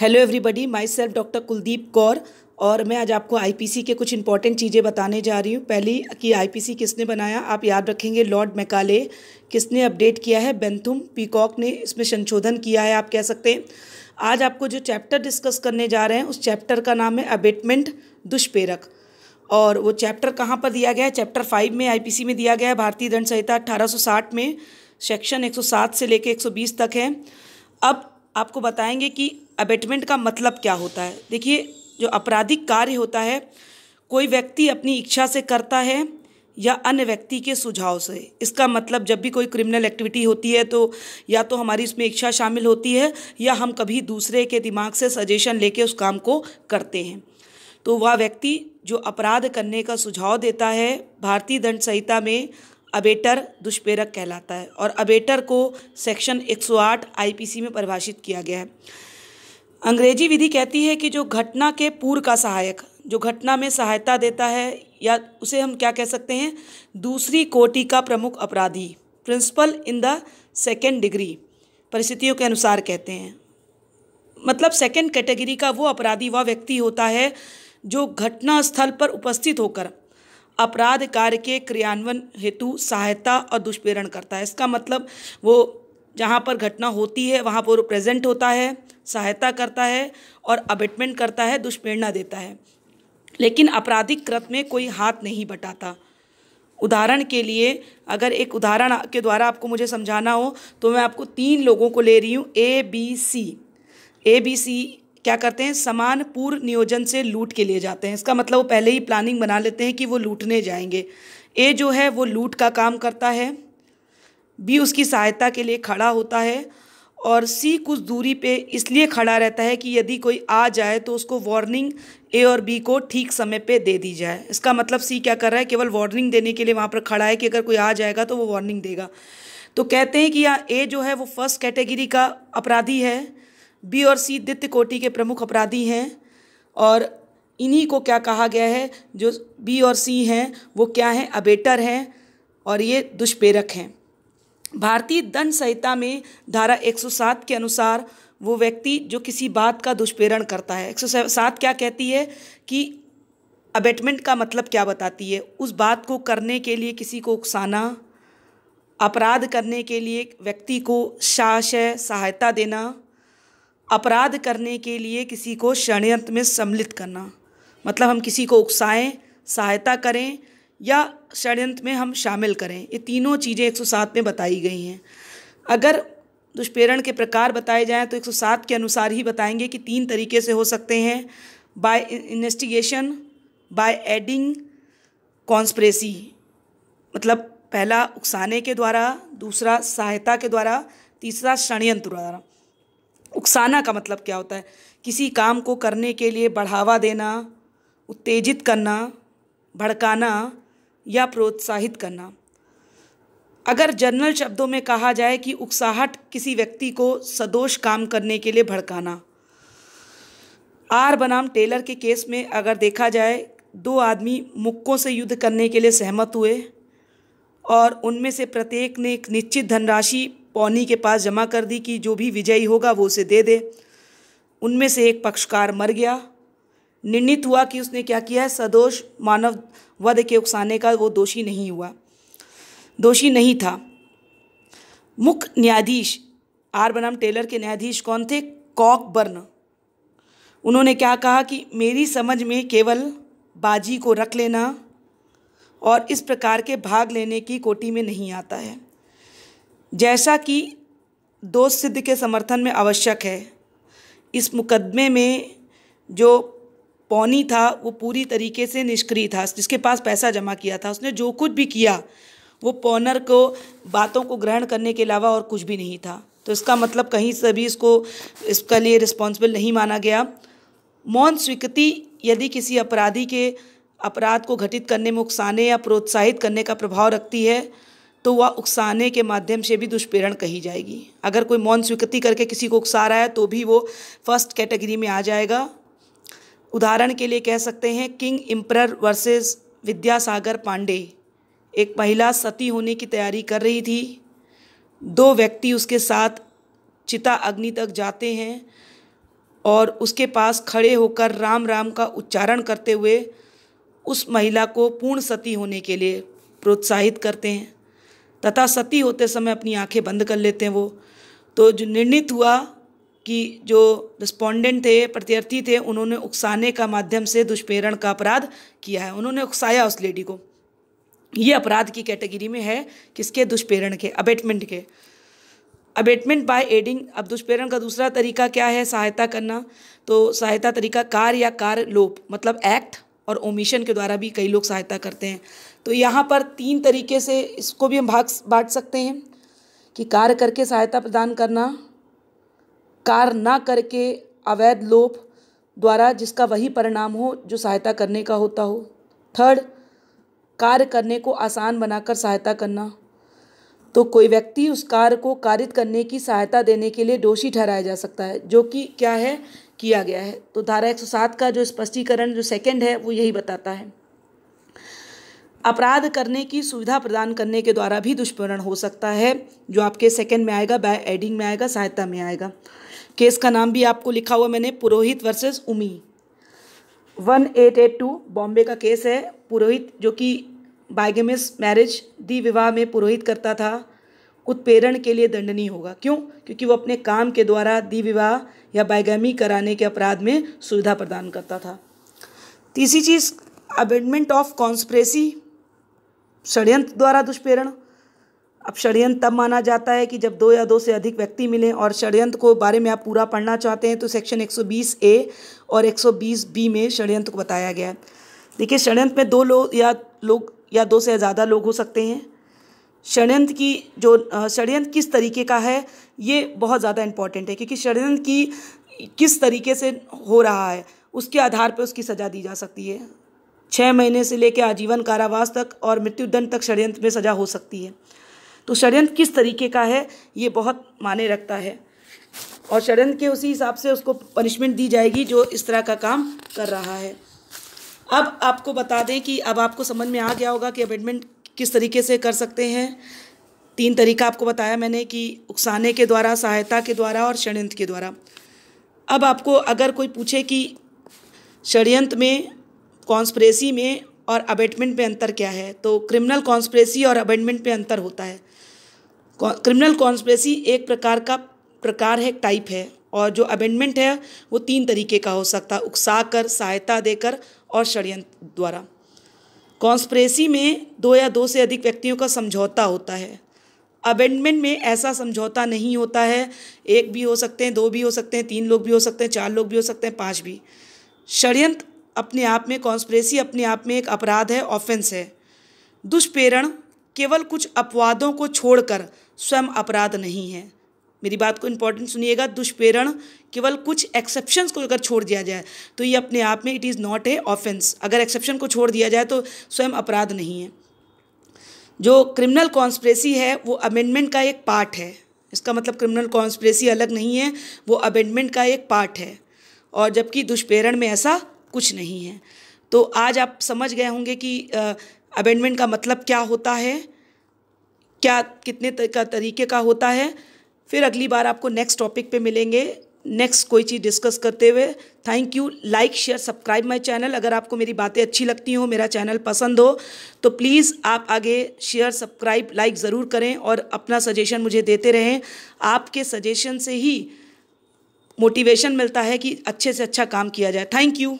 hello everybody my self doctor Kuldeep Kaur और मैं आज आपको आईपीसी के कुछ इंपॉर्टेंट चीज़ें बताने जा रही हूँ पहली कि आईपीसी किसने बनाया आप याद रखेंगे लॉर्ड मैकाले किसने अपडेट किया है बेंथुम पीकॉक ने इसमें संशोधन किया है आप कह सकते हैं आज आपको जो चैप्टर डिस्कस करने जा रहे हैं उस चैप्टर का नाम है अबेटमेंट दुष्पेरक और वो चैप्टर कहाँ पर दिया गया है चैप्टर फाइव में आई में दिया गया है भारतीय दंड संहिता अठारह में सेक्शन एक से लेकर एक तक है अब आपको बताएंगे कि अबेटमेंट का मतलब क्या होता है देखिए जो आपराधिक कार्य होता है कोई व्यक्ति अपनी इच्छा से करता है या अन्य व्यक्ति के सुझाव से इसका मतलब जब भी कोई क्रिमिनल एक्टिविटी होती है तो या तो हमारी इसमें इच्छा शामिल होती है या हम कभी दूसरे के दिमाग से सजेशन लेके उस काम को करते हैं तो वह व्यक्ति जो अपराध करने का सुझाव देता है भारतीय दंड संहिता में अबेटर दुष्प्रेरक कहलाता है और अबेटर को सेक्शन 108 आईपीसी में परिभाषित किया गया है अंग्रेजी विधि कहती है कि जो घटना के पूर्व का सहायक जो घटना में सहायता देता है या उसे हम क्या कह सकते हैं दूसरी कोटि का प्रमुख अपराधी principal in the second degree परिस्थितियों के अनुसार कहते हैं मतलब सेकेंड कैटेगरी का वो अपराधी वह व्यक्ति होता है जो घटना स्थल पर उपस्थित होकर अपराध कार्य के क्रियान्वयन हेतु सहायता और दुष्प्रेरण करता है इसका मतलब वो जहाँ पर घटना होती है वहाँ पर प्रेजेंट होता है सहायता करता है और अबेटमेंट करता है दुष्प्रेरणा देता है लेकिन आपराधिक कृत में कोई हाथ नहीं बटाता उदाहरण के लिए अगर एक उदाहरण के द्वारा आपको मुझे समझाना हो तो मैं आपको तीन लोगों को ले रही हूँ A B C A B C क्या करते हैं समान पूर्व नियोजन से लूट के लिए जाते हैं इसका मतलब वो पहले ही प्लानिंग बना लेते हैं कि वो लूटने जाएंगे ए जो है वो लूट का काम करता है भी उसकी सहायता के लिए खड़ा होता है और सी कुछ दूरी पे इसलिए खड़ा रहता है कि यदि कोई आ जाए तो उसको वार्निंग ए और बी को ठीक समय पे दे दी जाए इसका मतलब सी क्या कर रहा है केवल वार्निंग देने के लिए वहाँ पर खड़ा है कि अगर कोई आ जाएगा तो वो वार्निंग देगा तो कहते हैं कि यहाँ ए जो है वो फर्स्ट कैटेगरी का अपराधी है बी और सी दित्य कोटि के प्रमुख अपराधी हैं और इन्हीं को क्या कहा गया है जो बी और सी हैं वो क्या हैं अबेटर हैं और ये दुष्पेरक हैं भारतीय दंड संहिता में धारा 107 के अनुसार वो व्यक्ति जो किसी बात का दुष्प्रेरण करता है 107 क्या कहती है कि अबेटमेंट का मतलब क्या बताती है उस बात को करने के लिए किसी को उकसाना अपराध करने के लिए व्यक्ति को शाशय सहायता देना अपराध करने के लिए किसी को षडयंत्र में सम्मिलित करना मतलब हम किसी को उकसाएं सहायता करें या षड्यंत्र में हम शामिल करें ये तीनों चीज़ें 107 में बताई गई हैं अगर दुष्प्रेरण के प्रकार बताए जाएँ तो 107 के अनुसार ही बताएंगे कि तीन तरीके से हो सकते हैं by investigation by aiding conspiracy मतलब पहला उकसाने के द्वारा दूसरा सहायता के द्वारा तीसरा षडयंत्र द्वारा उकसाना का मतलब क्या होता है किसी काम को करने के लिए बढ़ावा देना उत्तेजित करना भड़काना या प्रोत्साहित करना अगर जनरल शब्दों में कहा जाए कि उकसाहट किसी व्यक्ति को सदोष काम करने के लिए भड़काना आर बनाम टेलर के केस में अगर देखा जाए दो आदमी मुक्कों से युद्ध करने के लिए सहमत हुए और उनमें से प्रत्येक ने एक निश्चित धनराशि पौनी के पास जमा कर दी कि जो भी विजयी होगा वो उसे दे दे उनमें से एक पक्षकार मर गया निर्णित हुआ कि उसने क्या किया है सदोष मानव वध के उकसाने का वो दोषी नहीं हुआ दोषी नहीं था मुख्य न्यायाधीश आर बनाम टेलर के न्यायाधीश कौन थे कॉक बर्न उन्होंने क्या कहा कि मेरी समझ में केवल बाजी को रख लेना और इस प्रकार के भाग लेने की कोटी में नहीं आता है जैसा कि दोष सिद्ध के समर्थन में आवश्यक है इस मुकदमे में जो पौनी था वो पूरी तरीके से निष्क्रिय था जिसके पास पैसा जमा किया था उसने जो कुछ भी किया वो पौनर को बातों को ग्रहण करने के अलावा और कुछ भी नहीं था तो इसका मतलब कहीं से भी इसको इसका लिए रिस्पॉन्सिबल नहीं माना गया मौन स्वीकृति यदि किसी अपराधी के अपराध को घटित करने में उकसाने या प्रोत्साहित करने का प्रभाव रखती है तो वह उकसाने के माध्यम से भी दुष्प्रेरण कही जाएगी अगर कोई मौन स्वीकृति करके किसी को उकसा रहा है तो भी वो फर्स्ट कैटेगरी में आ जाएगा उदाहरण के लिए कह सकते हैं king emperor versus Vidyasagar Pande एक महिला सती होने की तैयारी कर रही थी दो व्यक्ति उसके साथ चिता अग्नि तक जाते हैं और उसके पास खड़े होकर राम राम का उच्चारण करते हुए उस महिला को पूर्ण सती होने के लिए प्रोत्साहित करते हैं तथा सती होते समय अपनी आंखें बंद कर लेते हैं वो तो जो निर्णित हुआ कि जो रिस्पोंडेंट थे प्रत्यर्थी थे उन्होंने उकसाने का माध्यम से दुष्प्रेरण का अपराध किया है उन्होंने उकसाया उस लेडी को ये अपराध की कैटेगरी में है किसके दुष्प्रेरण के अबेटमेंट के अबेटमेंट बाय एडिंग अब दुष्प्रेरण का दूसरा तरीका क्या है सहायता करना तो सहायता तरीका कार या कार लोप मतलब एक्ट और ओमिशन के द्वारा भी कई लोग सहायता करते हैं तो यहाँ पर तीन तरीके से इसको भी हम भाग बांट सकते हैं कि कार्य करके सहायता प्रदान करना कार्य ना करके अवैध लोभ द्वारा जिसका वही परिणाम हो जो सहायता करने का होता हो थर्ड कार्य करने को आसान बनाकर सहायता करना तो कोई व्यक्ति उस कार्य को कारित करने की सहायता देने के लिए दोषी ठहराया जा सकता है जो कि क्या है किया गया है तो धारा 107 का जो स्पष्टीकरण जो सेकंड है वो यही बताता है अपराध करने की सुविधा प्रदान करने के द्वारा भी दुष्परण हो सकता है जो आपके सेकंड में आएगा बाय एडिंग में आएगा सहायता में आएगा केस का नाम भी आपको लिखा हुआ मैंने पुरोहित वर्सेस उमी one eight eight two Bombay का केस है पुरोहित जो कि बाइगेमिस मैरिज दी विवाह में पुरोहित करता था उत्पेरण के लिए दंडनीय होगा क्यों क्योंकि वो अपने काम के द्वारा दी विवाह या बाइगमी कराने के अपराध में सुविधा प्रदान करता था तीसरी चीज़ अबेंडमेंट ऑफ कॉन्स्परेसी षडयंत्र द्वारा दुष्प्रेरण अब षडयंत्र तब माना जाता है कि जब दो या दो से अधिक व्यक्ति मिलें और षडयंत्र को बारे में आप पूरा पढ़ना चाहते हैं तो सेक्शन 120 ए और 120 बी में षडयंत्र को बताया गया है देखिए षडयंत्र में दो लोग या लोग या दो से ज़्यादा लोग हो सकते हैं षडयंत्र की जो षडयंत्र किस तरीके का है ये बहुत ज़्यादा इम्पॉर्टेंट है क्योंकि षडयंत्र की किस तरीके से हो रहा है उसके आधार पर उसकी सज़ा दी जा सकती है छः महीने से लेकर आजीवन कारावास तक और मृत्युदंड तक षडयंत्र में सज़ा हो सकती है तो षड़यंत्र किस तरीके का है ये बहुत माने रखता है और षडयंत्र के उसी हिसाब से उसको पनिशमेंट दी जाएगी जो इस तरह का काम कर रहा है अब आपको बता दें कि अब आपको समझ में आ गया होगा कि अमेंडमेंट किस तरीके से कर सकते हैं तीन तरीका आपको बताया मैंने कि उकसाने के द्वारा सहायता के द्वारा और षडयंत्र के द्वारा अब आपको अगर कोई पूछे कि षडयंत्र में कॉन्स्परेसी में और अबेटमेंट में अंतर क्या है तो क्रिमिनल कॉन्स्परेसी और अबेटमेंट पे अंतर होता है क्रिमिनल कॉन्स्परेसी एक प्रकार का प्रकार है टाइप है और जो अमेंडमेंट है वो तीन तरीके का हो सकता है उकसा कर सहायता देकर और षडयंत्र द्वारा कॉन्स्परेसी में दो या दो से अधिक व्यक्तियों का समझौता होता है अबेंडमेंट में ऐसा समझौता नहीं होता है एक भी हो सकते हैं दो भी हो सकते हैं तीन लोग भी हो सकते हैं चार लोग भी हो सकते हैं पाँच भी षडयंत्र अपने आप में कॉन्स्परेसी अपने आप में एक अपराध है ऑफेंस है दुष्प्रेरण केवल कुछ अपवादों को छोड़कर स्वयं अपराध नहीं है मेरी बात को इम्पोर्टेंट सुनिएगा दुष्प्रेरण केवल कुछ एक्सेप्शंस को अगर छोड़ दिया जाए तो ये अपने आप में it is not a offence अगर एक्सेप्शन को छोड़ दिया जाए तो स्वयं अपराध नहीं है जो क्रिमिनल कॉन्स्प्रेसी है वो अमेंडमेंट का एक पार्ट है इसका मतलब क्रिमिनल कॉन्स्प्रेसी अलग नहीं है वो अमेंडमेंट का एक पार्ट है और जबकि दुष्प्रेरण में ऐसा कुछ नहीं है तो आज आप समझ गए होंगे कि अमेंडमेंट का मतलब क्या होता है क्या कितने का तरीके का होता है फिर अगली बार आपको नेक्स्ट टॉपिक पे मिलेंगे नेक्स्ट कोई चीज़ डिस्कस करते हुए thank you like share subscribe my channel अगर आपको मेरी बातें अच्छी लगती हों मेरा चैनल पसंद हो तो प्लीज़ आप आगे शेयर सब्सक्राइब लाइक ज़रूर करें और अपना सजेशन मुझे देते रहें आपके सजेशन से ही मोटिवेशन मिलता है कि अच्छे से अच्छा काम किया जाए थैंक यू